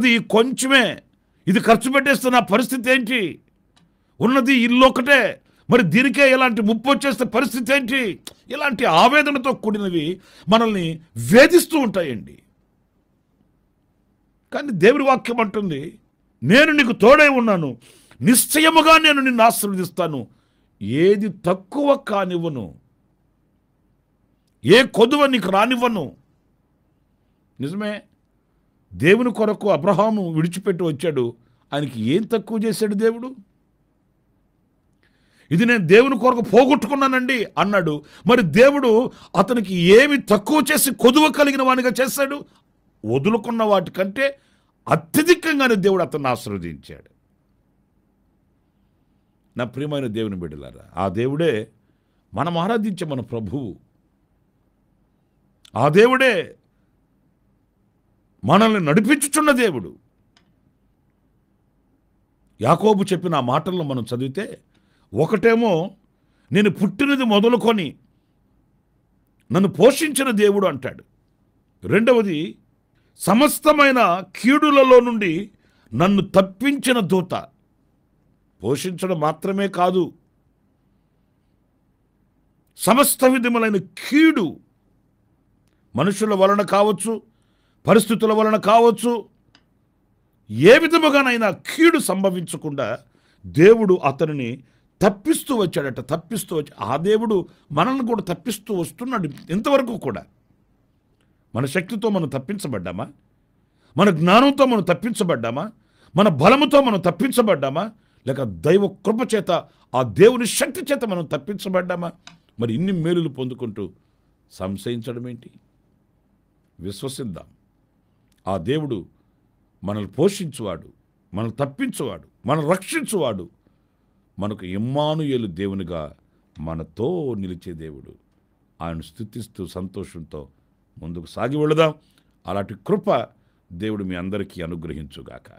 ఉన్నది కొంచెమే ఇది ఖర్చు పెట్టేస్తున్న పరిస్థితి ఏంటి ఉన్నది ఇల్లు ఒకటే మరి దీనికే ఇలాంటి ముప్పు వచ్చేస్తే పరిస్థితి ఏంటి ఇలాంటి ఆవేదనతో కూడినవి మనల్ని వేధిస్తూ ఉంటాయండి కానీ దేవుడి వాక్యం అంటుంది నేను నీకు తోడై ఉన్నాను నిశ్చయముగా నేను నిన్ను ఆశీర్వదిస్తాను ఏది తక్కువ కానివ్వను ఏ కొదువ నీకు రానివ్వను నిజమే దేవుని కొరకు అబ్రహాము విడిచిపెట్టి వచ్చాడు ఆయనకి ఏం తక్కువ చేశాడు దేవుడు ఇది నేను దేవుని కొరకు పోగొట్టుకున్నానండి అన్నాడు మరి దేవుడు అతనికి ఏమి తక్కువ చేసి కొదువ కలిగిన వానిగా చేశాడు వదులుకున్న వాటికంటే అత్యధికంగానే దేవుడు అతన్ని ఆశీర్వదించాడు నా ప్రియమైన దేవుని బిడ్డలారా ఆ దేవుడే మనం ఆరాధించే మన ప్రభువు ఆ దేవుడే మనల్ని నడిపించుచున్న దేవుడు యాకోబు చెప్పిన ఆ మాటలను మనం చదివితే ఒకటేమో నేను పుట్టినది మొదలుకొని నన్ను పోషించిన దేవుడు అంటాడు రెండవది సమస్తమైన కీడులలో నుండి నన్ను తప్పించిన దూత పోషించడం మాత్రమే కాదు సమస్త విధములైన కీడు మనుషుల వలన కావచ్చు పరిస్థితుల వలన కావచ్చు ఏ విధముగానైనా కీడు సంభవించకుండా దేవుడు అతనిని తప్పిస్తూ వచ్చాడట తప్పిస్తూ వచ్చి ఆ దేవుడు మనల్ని కూడా తప్పిస్తూ వస్తున్నాడు ఇంతవరకు కూడా మన శక్తితో మనం తప్పించబడ్డామా మన జ్ఞానంతో మనం తప్పించబడ్డామా మన బలముతో మనం తప్పించబడ్డామా లేక దైవ కృప చేత ఆ దేవుని శక్తి చేత మనం తప్పించబడ్డామా మరి ఇన్ని మేలులు పొందుకుంటూ సంశయించడం ఏంటి విశ్వసిద్దాం ఆ దేవుడు మనల్ని పోషించువాడు మనల్ని తప్పించువాడు మనల్ని రక్షించువాడు మనకు ఇమ్మానుయలు దేవునిగా మనతో నిలిచే దేవుడు ఆయన స్థుతిస్తూ సంతోషంతో ముందుకు సాగి వెళదాం అలాంటి కృప దేవుడు మీ అందరికీ అనుగ్రహించుగాక